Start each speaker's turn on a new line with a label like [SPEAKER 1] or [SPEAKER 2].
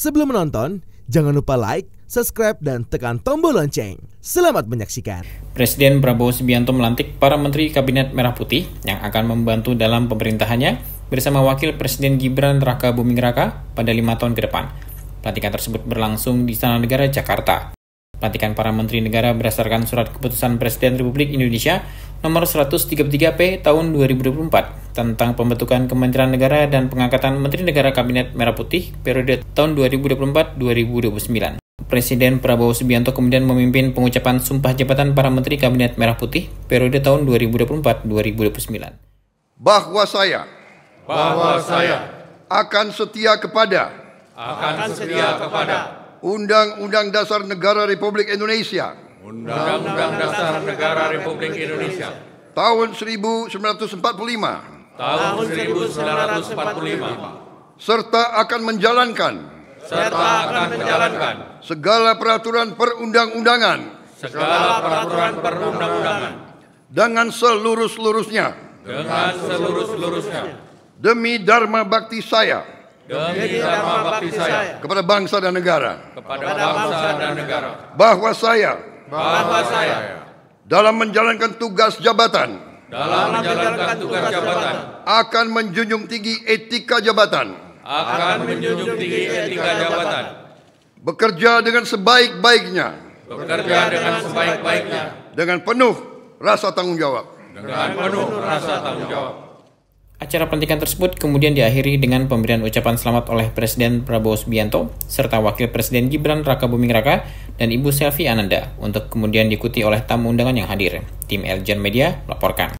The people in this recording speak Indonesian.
[SPEAKER 1] Sebelum menonton, jangan lupa like, subscribe, dan tekan tombol lonceng. Selamat menyaksikan. Presiden Prabowo Subianto melantik para menteri Kabinet Merah Putih yang akan membantu dalam pemerintahannya bersama Wakil Presiden Gibran Raka Buming Raka pada lima tahun ke depan. Pelantikan tersebut berlangsung di Istana Negara, Jakarta. Pelantikan para menteri negara berdasarkan surat keputusan Presiden Republik Indonesia nomor 133P tahun 2024 tentang pembentukan Kementerian Negara dan pengangkatan Menteri Negara Kabinet Merah Putih periode tahun 2024-2029. Presiden Prabowo Subianto kemudian memimpin pengucapan sumpah jabatan para menteri Kabinet Merah Putih periode tahun 2024-2029.
[SPEAKER 2] Bahwa saya
[SPEAKER 1] bahwa saya
[SPEAKER 2] akan setia kepada akan setia kepada Undang-Undang Dasar Negara Republik Indonesia Undang-Undang Dasar Negara Republik Indonesia tahun 1945
[SPEAKER 1] tahun 1945
[SPEAKER 2] serta akan menjalankan
[SPEAKER 1] serta akan
[SPEAKER 2] menjalankan segala peraturan perundang-undangan segala peraturan perundang-undangan dengan seluruh-lurusnya dengan seluruh-lurusnya demi dharma bakti saya
[SPEAKER 1] demi dharma bakti saya
[SPEAKER 2] kepada bangsa dan negara kepada bangsa dan negara bahwa saya bahwa saya dalam menjalankan tugas jabatan dalam menjalankan tugas jabatan akan menjunjung tinggi etika jabatan
[SPEAKER 1] akan menjunjung tinggi etika jabatan
[SPEAKER 2] bekerja dengan sebaik-baiknya bekerja dengan sebaik-baiknya dengan penuh rasa tanggung jawab dengan penuh rasa tanggung jawab
[SPEAKER 1] Acara pelantikan tersebut kemudian diakhiri dengan pemberian ucapan selamat oleh Presiden Prabowo Subianto serta Wakil Presiden Gibran Raka Buming Raka dan Ibu Selvi Ananda untuk kemudian diikuti oleh tamu undangan yang hadir. Tim Eljan Media laporkan.